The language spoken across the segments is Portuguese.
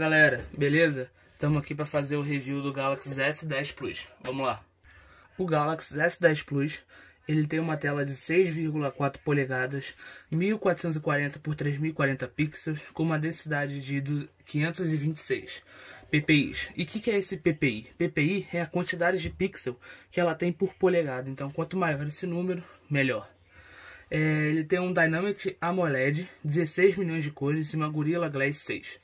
galera, beleza? Estamos aqui para fazer o review do Galaxy S10 Plus. Vamos lá. O Galaxy S10 Plus, ele tem uma tela de 6,4 polegadas, 1440 por 3040 pixels, com uma densidade de 526 ppi. E o que, que é esse ppi? ppi é a quantidade de pixel que ela tem por polegada. Então, quanto maior esse número, melhor. É, ele tem um Dynamic AMOLED, 16 milhões de cores e uma Gorilla Glass 6.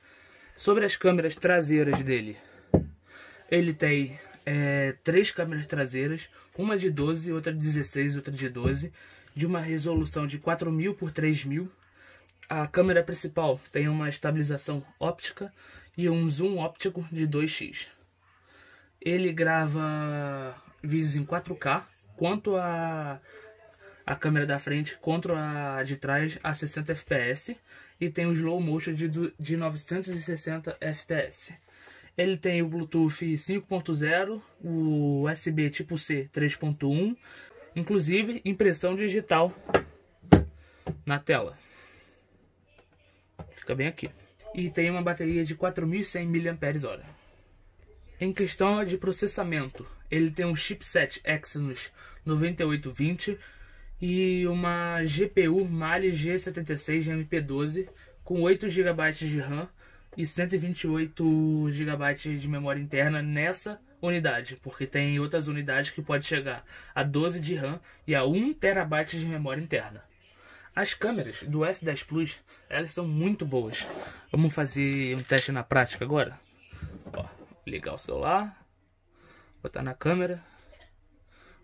Sobre as câmeras traseiras dele, ele tem é, três câmeras traseiras, uma de 12, outra de 16, outra de 12, de uma resolução de 4000 por 3000. A câmera principal tem uma estabilização óptica e um zoom óptico de 2x. Ele grava vídeos em 4K, quanto a, a câmera da frente, quanto a de trás, a 60 fps e tem o slow motion de, de 960 fps. Ele tem o Bluetooth 5.0, o USB tipo C 3.1, inclusive impressão digital na tela. Fica bem aqui. E tem uma bateria de 4100 mAh. Em questão de processamento, ele tem um chipset Exynos 9820 e uma GPU Mali G76 MP12 com 8 GB de RAM e 128 GB de memória interna nessa unidade, porque tem outras unidades que pode chegar a 12 de RAM e a 1 TB de memória interna. As câmeras do S10 Plus, elas são muito boas. Vamos fazer um teste na prática agora? Ó, ligar o celular, botar na câmera,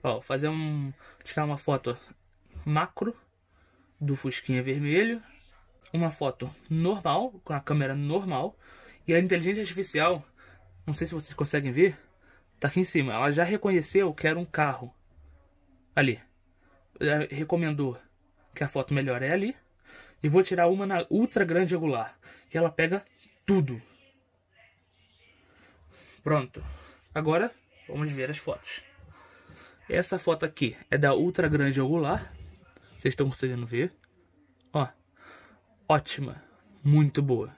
ó, fazer um tirar uma foto macro do Fusquinha vermelho, uma foto normal, com a câmera normal, e a inteligência artificial, não sei se vocês conseguem ver, tá aqui em cima. Ela já reconheceu que era um carro. Ali. recomendou que a foto melhor é ali. E vou tirar uma na ultra grande angular, que ela pega tudo. Pronto. Agora vamos ver as fotos. Essa foto aqui é da ultra grande angular. Vocês estão conseguindo ver? Ó, ótima, muito boa.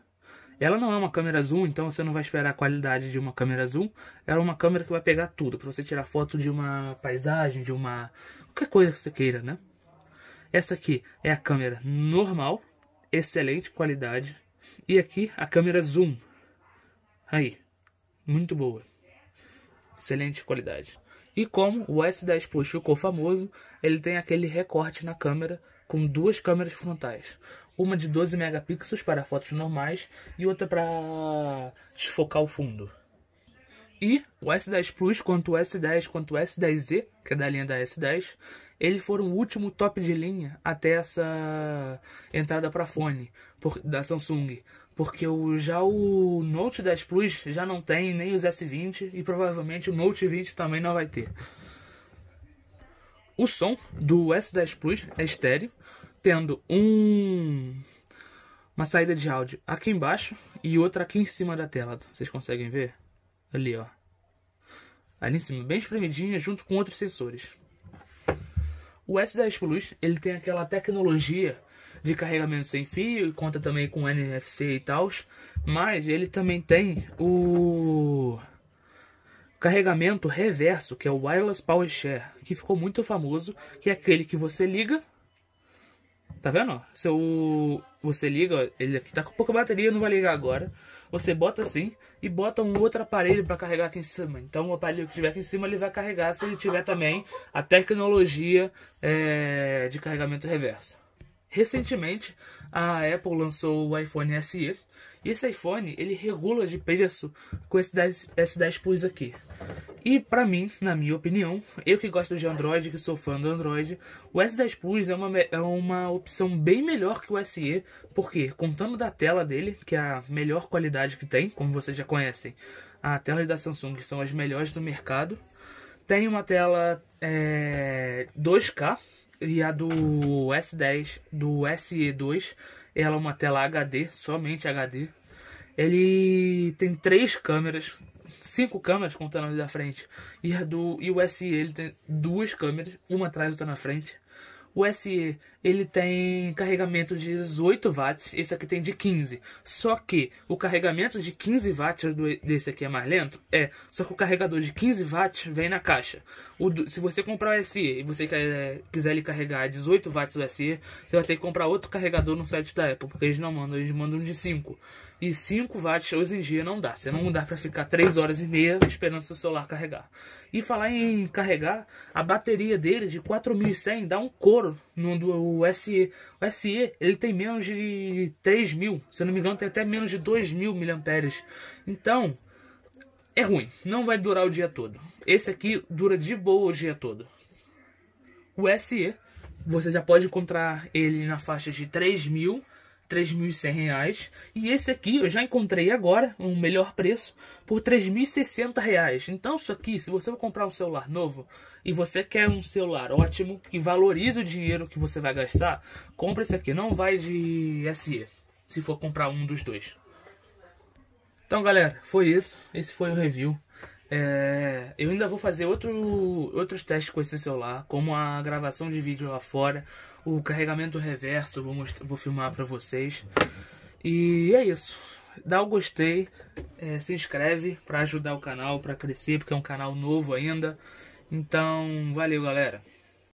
Ela não é uma câmera zoom, então você não vai esperar a qualidade de uma câmera zoom. Ela é uma câmera que vai pegar tudo, para você tirar foto de uma paisagem, de uma qualquer coisa que você queira, né? Essa aqui é a câmera normal, excelente qualidade. E aqui a câmera zoom. Aí, muito boa. Excelente qualidade. E como o S10 Plus ficou famoso, ele tem aquele recorte na câmera com duas câmeras frontais, uma de 12 megapixels para fotos normais e outra para desfocar o fundo. E o S10 Plus, quanto o S10, quanto o S10e, que é da linha da S10, eles foram o último top de linha até essa entrada para fone por, da Samsung. Porque o, já o Note 10 Plus já não tem nem os S20 e provavelmente o Note 20 também não vai ter. O som do S10 Plus é estéreo, tendo um uma saída de áudio aqui embaixo e outra aqui em cima da tela. Vocês conseguem ver? Ali, ó. Ali em cima, bem espremidinha, junto com outros sensores. O S10 Plus ele tem aquela tecnologia de carregamento sem fio e conta também com NFC e tal, mas ele também tem o carregamento reverso, que é o Wireless Power Share, que ficou muito famoso, que é aquele que você liga Tá vendo? Se eu, você liga, ele aqui tá com pouca bateria, não vai ligar agora. Você bota assim e bota um outro aparelho para carregar aqui em cima. Então o aparelho que tiver aqui em cima ele vai carregar se ele tiver também a tecnologia é, de carregamento reverso. Recentemente a Apple lançou o iPhone SE e esse iPhone ele regula de preço com esse S10 Plus aqui. E para mim, na minha opinião, eu que gosto de Android, que sou fã do Android, o S10 Plus é uma, é uma opção bem melhor que o SE, porque contando da tela dele, que é a melhor qualidade que tem, como vocês já conhecem, a tela da Samsung são as melhores do mercado. Tem uma tela é, 2K e a do S10, do SE2, ela é uma tela HD, somente HD. Ele tem três câmeras, cinco câmeras contando as da frente. E, do, e o SE ele tem duas câmeras, uma atrás e outra na frente. O SE ele tem carregamento de 18 watts, esse aqui tem de 15. Só que o carregamento de 15 watts desse aqui é mais lento? É, só que o carregador de 15 watts vem na caixa. O, se você comprar o SE e você quer, eh, quiser ele carregar 18 watts do SE, você vai ter que comprar outro carregador no site da Apple, porque eles não mandam, eles mandam de 5. E 5 watts hoje em dia não dá. Você não dá para ficar 3 horas e meia esperando seu celular carregar. E falar em carregar, a bateria dele de 4100 dá um couro no do SE. O SE, ele tem menos de 3000, se eu não me engano, tem até menos de 2000 mAh. Então, é ruim, não vai durar o dia todo. Esse aqui dura de boa o dia todo. O SE, você já pode encontrar ele na faixa de 3000 mil R$ 3.100 e esse aqui eu já encontrei agora um melhor preço por R$ 3.060. Então isso aqui, se você comprar um celular novo e você quer um celular ótimo que valorize o dinheiro que você vai gastar, compra esse aqui, não vai de SE, se for comprar um dos dois. Então galera, foi isso, esse foi o review é, eu ainda vou fazer outro, outros testes com esse celular, como a gravação de vídeo lá fora, o carregamento reverso, vou, mostrar, vou filmar pra vocês. E é isso. Dá o gostei, é, se inscreve pra ajudar o canal, pra crescer, porque é um canal novo ainda. Então, valeu galera!